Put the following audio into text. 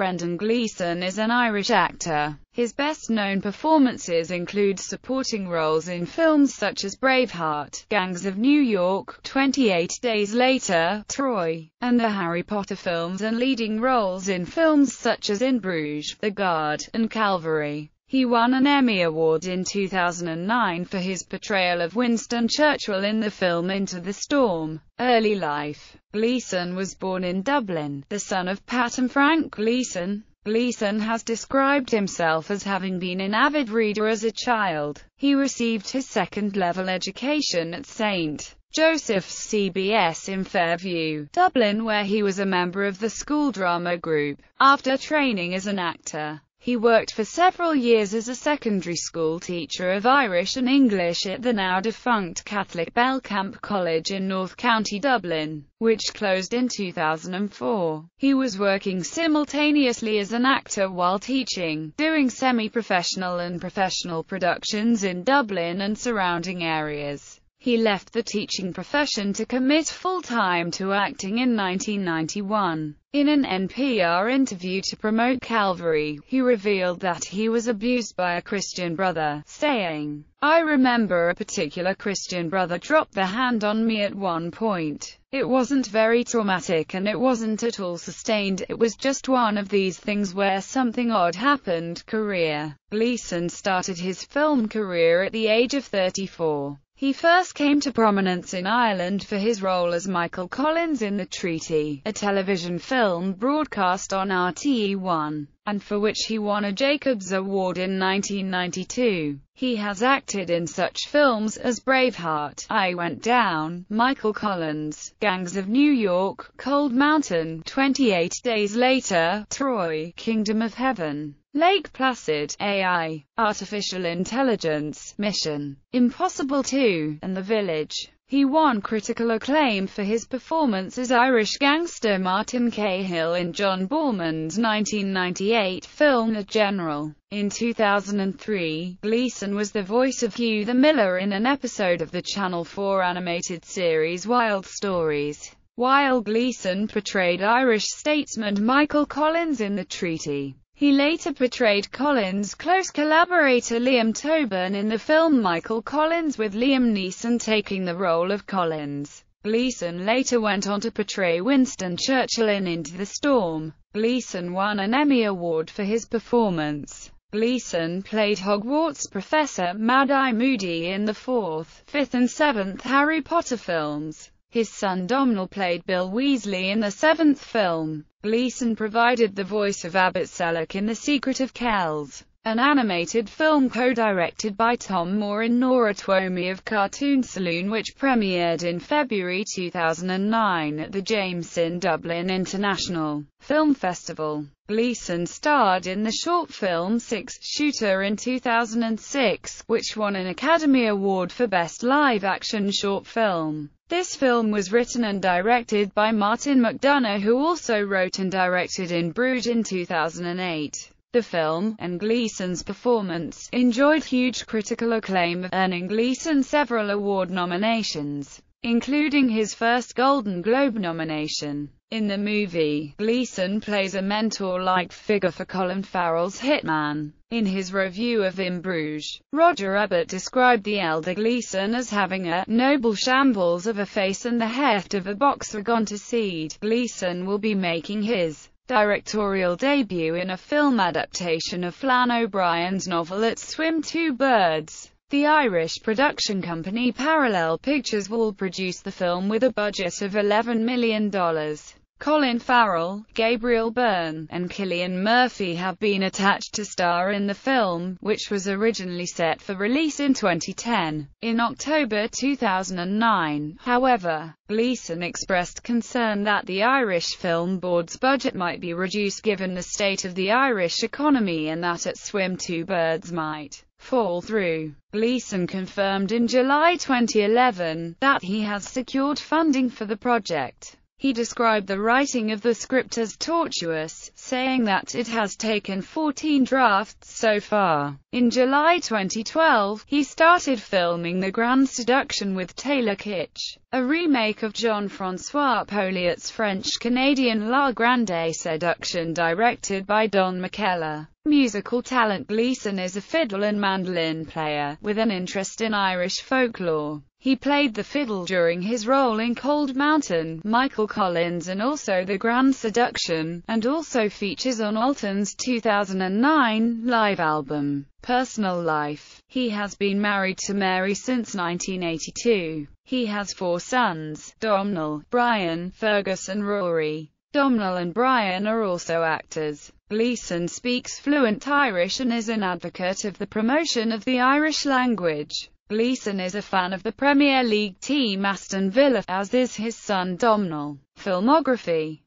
Brendan Gleeson is an Irish actor. His best-known performances include supporting roles in films such as Braveheart, Gangs of New York, 28 Days Later, Troy, and the Harry Potter films and leading roles in films such as In Bruges, The Guard, and Calvary. He won an Emmy Award in 2009 for his portrayal of Winston Churchill in the film Into the Storm. Early life Gleason was born in Dublin, the son of Pat and Frank Gleason. Gleason has described himself as having been an avid reader as a child. He received his second-level education at St. Joseph's CBS in Fairview, Dublin where he was a member of the school drama group. After training as an actor, he worked for several years as a secondary school teacher of Irish and English at the now-defunct Catholic Belcamp College in North County Dublin, which closed in 2004. He was working simultaneously as an actor while teaching, doing semi-professional and professional productions in Dublin and surrounding areas. He left the teaching profession to commit full-time to acting in 1991. In an NPR interview to promote Calvary, he revealed that he was abused by a Christian brother, saying, I remember a particular Christian brother dropped the hand on me at one point. It wasn't very traumatic and it wasn't at all sustained, it was just one of these things where something odd happened. Career Gleason started his film career at the age of 34. He first came to prominence in Ireland for his role as Michael Collins in The Treaty, a television film broadcast on RTE1, and for which he won a Jacobs Award in 1992. He has acted in such films as Braveheart, I Went Down, Michael Collins, Gangs of New York, Cold Mountain, 28 Days Later, Troy, Kingdom of Heaven, Lake Placid, AI, Artificial Intelligence, Mission, Impossible 2, and The Village. He won critical acclaim for his performance as Irish gangster Martin Cahill in John Borman's 1998 film The General. In 2003, Gleason was the voice of Hugh the Miller in an episode of the Channel 4 animated series Wild Stories, while Gleason portrayed Irish statesman Michael Collins in the treaty. He later portrayed Collins' close collaborator Liam Tobin in the film Michael Collins with Liam Neeson taking the role of Collins. Gleason later went on to portray Winston Churchill in Into the Storm. Gleason won an Emmy Award for his performance. Gleason played Hogwarts Professor Mad-Eye Moody in the fourth, fifth and seventh Harry Potter films. His son Domhnall played Bill Weasley in the seventh film. Gleason provided the voice of Abbott Selleck in The Secret of Kells an animated film co-directed by Tom Moore and Nora Twomey of Cartoon Saloon which premiered in February 2009 at the Jameson Dublin International Film Festival. Gleason starred in the short film Six Shooter in 2006, which won an Academy Award for Best Live Action Short Film. This film was written and directed by Martin McDonough who also wrote and directed In Brood in 2008. The film, and Gleason's performance, enjoyed huge critical acclaim, earning Gleason several award nominations, including his first Golden Globe nomination. In the movie, Gleason plays a mentor-like figure for Colin Farrell's hitman. In his review of In Bruges, Roger Ebert described the elder Gleason as having a noble shambles of a face and the heft of a boxer gone to seed. Gleason will be making his directorial debut in a film adaptation of Flann O'Brien's novel *At Swim Two Birds. The Irish production company Parallel Pictures will produce the film with a budget of $11 million. Colin Farrell, Gabriel Byrne, and Killian Murphy have been attached to star in the film, which was originally set for release in 2010. In October 2009, however, Gleason expressed concern that the Irish Film Board's budget might be reduced given the state of the Irish economy and that at Swim Two Birds might fall through. Gleason confirmed in July 2011 that he has secured funding for the project. He described the writing of the script as tortuous, saying that it has taken 14 drafts so far. In July 2012, he started filming The Grand Seduction with Taylor Kitsch, a remake of Jean-François Poliot's French-Canadian La Grande Seduction directed by Don McKellar. Musical talent Gleason is a fiddle and mandolin player, with an interest in Irish folklore. He played the fiddle during his role in Cold Mountain, Michael Collins and also The Grand Seduction, and also features on Alton's 2009 live album, Personal Life. He has been married to Mary since 1982. He has four sons, Domhnall, Brian, Fergus and Rory. Domhnall and Brian are also actors. Gleeson speaks fluent Irish and is an advocate of the promotion of the Irish language. Gleeson is a fan of the Premier League team Aston Villa, as is his son Domhnall. Filmography